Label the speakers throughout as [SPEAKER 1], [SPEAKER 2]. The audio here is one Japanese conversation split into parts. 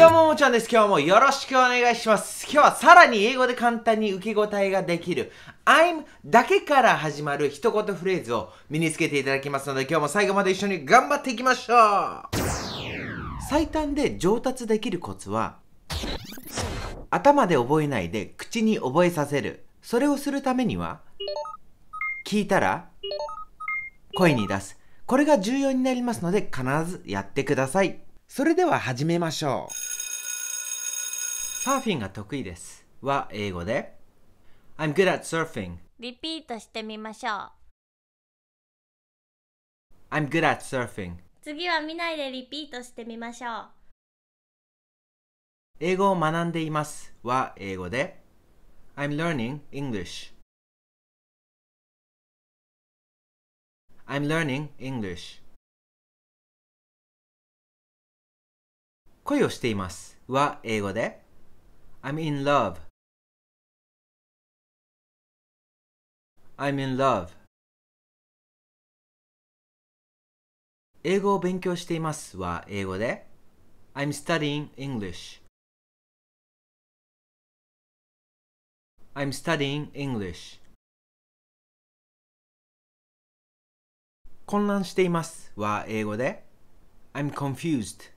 [SPEAKER 1] どうも、もちゃんです。今日もよろしくお願いします。今日はさらに英語で簡単に受け答えができる I'm だけから始まる一言フレーズを身につけていただきますので今日も最後まで一緒に頑張っていきましょう最短で上達できるコツは頭で覚えないで口に覚えさせる。それをするためには聞いたら声に出す。これが重要になりますので必ずやってください。それでは始めましょう。サーフィンが得意ですは英語で I'm good at surfing リピートしてみましょう I'm good at surfing 次は
[SPEAKER 2] 見ないでリピートしてみましょう
[SPEAKER 1] 英語を学んでいますは英語で I'm learning English
[SPEAKER 2] I'm learning English 恋をしていますは英語で I'm in love. I'm in love. 英語を勉強していますは英語で I'm studying English. I'm studying English. 混乱していますは英語で I'm confused.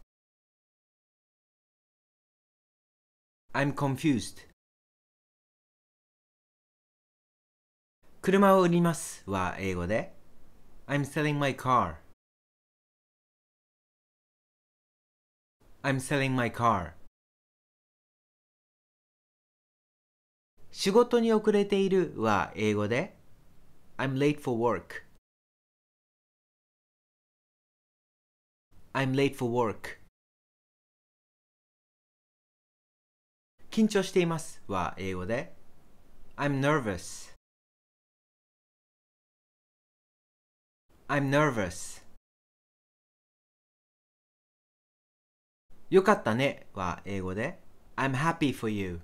[SPEAKER 2] I'm confused 車を売りますは英語で I'm selling my car I'm selling my car 仕事に遅れているは英語で I'm late for work I'm late for work 緊張していますは英語で I'm nervous I'm nervous よかったねは英語で I'm happy for you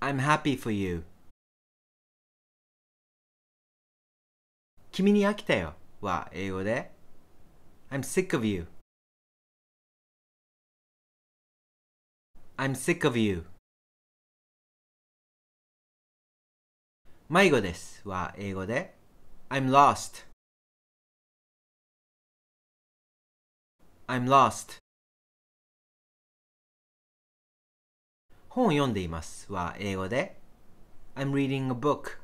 [SPEAKER 2] I'm happy for you 君に飽きたよは英語で I'm sick of you I'm sick of you 迷子ですは英語で I'm lost I'm lost 本を読んでいますは英語で I'm reading a book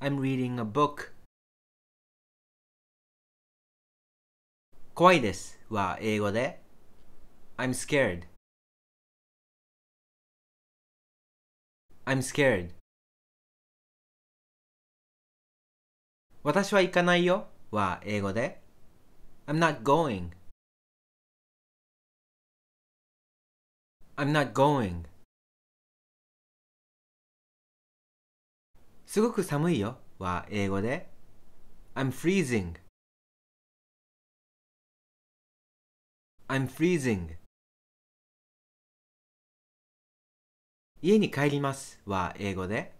[SPEAKER 2] I'm reading a book 怖いですは英語で I'm scared I'm scared 私は行かないよは英語で I'm not going I'm not going すごく寒いよは英語で I'm freezing I'm freezing 家に帰りますは英語で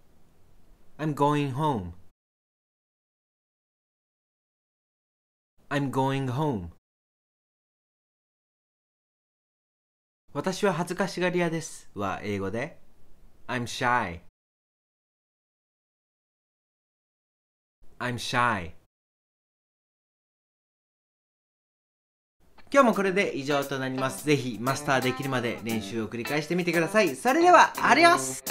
[SPEAKER 2] I'm going home I'm going home 私は恥ずかしがり屋ですは英語で I'm shy I'm shy
[SPEAKER 1] 今日もこれで以上となります。ぜひマスターできるまで練習を繰り返してみてください。それでは、アディオス